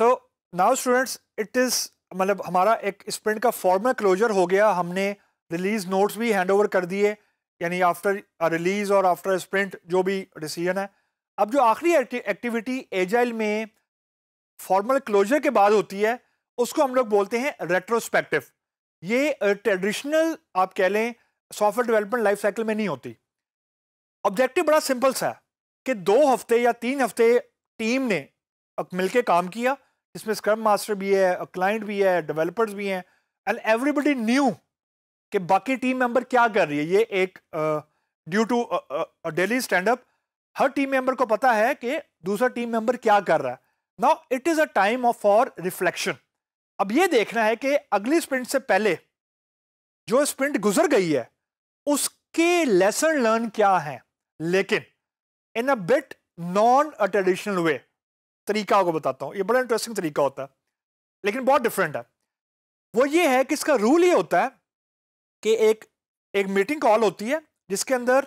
so now students it is मतलब हमारा एक स्प्रिंट का फॉर्मल क्लोजर हो गया हमने रिलीज नोट्स भी हैंड ओवर कर दिए यानी आफ्टर रिलीज और आफ्टर स्प्रिंट जो भी डिसीजन है अब जो आखिरी एक्टिविटी एजाइल में फॉर्मल क्लोजर के बाद होती है उसको हम लोग बोलते हैं रेट्रोस्पेक्टिव ये ट्रेडिशनल आप कह लें सॉफ्टवेयर डेवलपमेंट लाइफ साइकिल में नहीं होती ऑब्जेक्टिव बड़ा सिंपल सा है कि दो हफ्ते या तीन हफ्ते टीम ने मिलके काम किया इसमें स्क्रम मास्टर भी है क्लाइंट भी है डेवलपर्स भी हैं एंड एवरीबडी न्यू कि बाकी टीम मेंबर क्या कर रही है ये एक due to daily stand up हर टीम मेंबर को पता है कि दूसरा टीम मेंबर क्या कर रहा है now it is a time of for reflection अब ये देखना है कि अगली स्प्रिंट से पहले जो स्प्रिंट गुजर गई है उसके लेसन लर्न क्या हैं लेकिन in a bit non a traditional way तरीका आपको बताता हूँ ये बड़ा इंटरेस्टिंग तरीका होता है लेकिन बहुत डिफरेंट है वो ये है कि इसका रूल ये होता है कि एक एक मीटिंग कॉल होती है जिसके अंदर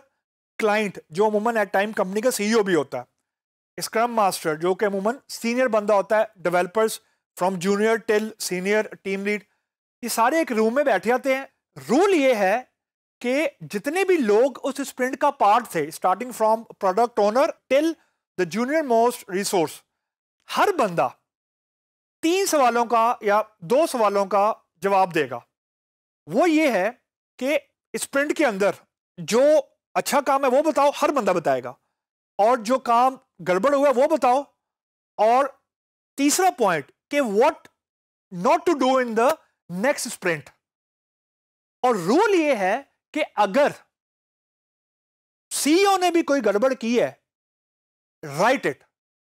क्लाइंट जो अमूमन एट टाइम कंपनी का सीईओ e भी होता है स्क्रम मास्टर जो कि अमूमन सीनियर बंदा होता है developers from junior till senior team lead ये सारे एक रूम में बैठे जाते हैं रूल ये है कि जितने भी लोग उस स्प्रिंट का पार्ट थे starting from product owner till the junior most resource हर बंदा तीन सवालों का या दो सवालों का जवाब देगा वो ये है कि स्प्रिंट के अंदर जो अच्छा काम है वो बताओ हर बंदा बताएगा और जो काम गड़बड़ हुआ वो बताओ और तीसरा पॉइंट कि what not to do in the next sprint और रूल ये है कि अगर सीईओ e ने भी कोई गड़बड़ की है राइट इट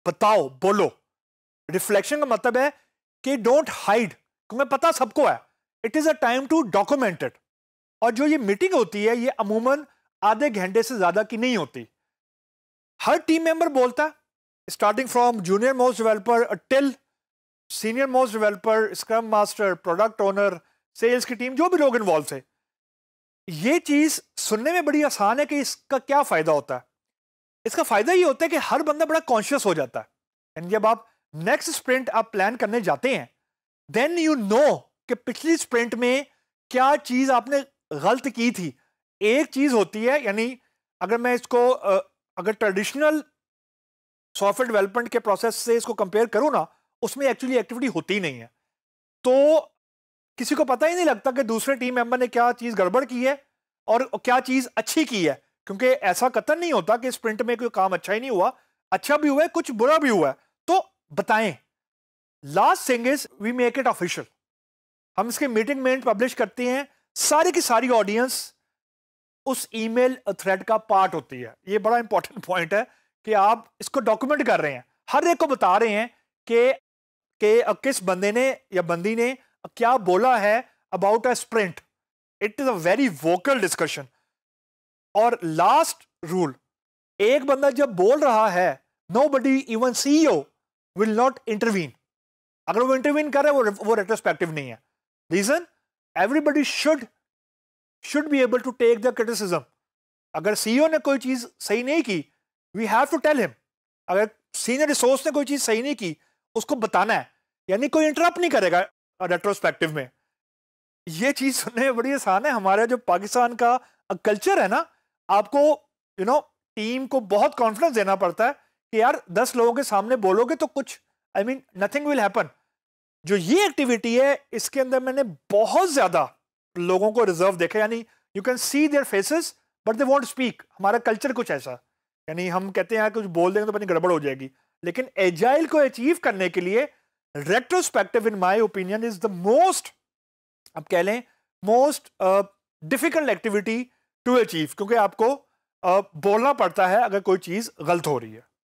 बताओ बोलो रिफ्लेक्शन का मतलब है कि डोंट हाइड क्योंकि पता सबको है it is a time to document it और जो ये मीटिंग होती है ये अमूमन आधे घंटे से ज़्यादा की नहीं होती हर टीम मेंबर बोलता है starting from junior most developer till senior most developer scrum master product owner sales की टीम जो भी लोग इन्वॉल्व थे ये चीज़ सुनने में बड़ी आसान है कि इसका क्या फ़ायदा होता है इसका फ़ायदा ये होता है कि हर बंदा बड़ा कॉन्शियस हो जाता है एंड जब आप नेक्स्ट स्प्रिंट आप प्लान करने जाते हैं देन यू नो कि पिछली स्प्रिंट में क्या चीज़ आपने गलत की थी एक चीज़ होती है यानी अगर मैं इसको अगर ट्रेडिशनल सॉफ्टवेयर डेवलपमेंट के प्रोसेस से इसको कंपेयर करूँ ना उसमें एक्चुअली एक्टिविटी होती ही नहीं है तो किसी को पता ही नहीं लगता कि दूसरे टीम मेंबर ने क्या चीज़ गड़बड़ की है और क्या चीज़ अच्छी की है क्योंकि ऐसा कतन नहीं होता कि स्प्रिंट में कोई काम अच्छा ही नहीं हुआ अच्छा भी हुआ है कुछ बुरा भी हुआ है बताएं last thing is we make it official हम इसके मीटिंग में पब्लिश करते हैं सारी की सारी ऑडियंस उस ईमेल थ्रेड का पार्ट होती है ये बड़ा इंपॉर्टेंट पॉइंट है कि आप इसको डॉक्यूमेंट कर रहे हैं हर एक को बता रहे हैं कि कि किस बंदे ने या बंदी ने क्या बोला है about a sprint it is a very vocal discussion और लास्ट रूल एक बंदा जब बोल रहा है nobody even CEO will not intervene अगर वो इंटरवीन करे वो वो रेट्रोस्पेक्टिव नहीं है reason everybody should should be able to take the criticism अगर सीईओ e ने कोई चीज सही नहीं की we have to tell him अगर सीनियर रिसोर्स ने कोई चीज सही नहीं की उसको बताना है यानी कोई इंटरप्ट नहीं करेगा रेट्रोस्पेक्टिव में ये चीज सुनने में बड़ी आसान है हमारे जो पाकिस्तान का कल्चर है ना आपको you you know know, team को बहुत कॉन्फिडेंस देना पड़ता है कि यार दस लोगों के सामने बोलोगे तो कुछ I mean nothing will happen जो ये एक्टिविटी है इसके अंदर मैंने बहुत ज्यादा लोगों को रिजर्व देखा यानी you can see their faces but they won't speak हमारा कल्चर कुछ ऐसा यानी हम कहते हैं कुछ बोल देंगे तो पता गड़बड़ हो जाएगी लेकिन एजाइल को अचीव करने के लिए retrospective in my opinion is the most आप कह लें most difficult activity to achieve क्योंकि आपको uh, बोलना पड़ता है अगर कोई चीज़ गलत हो रही है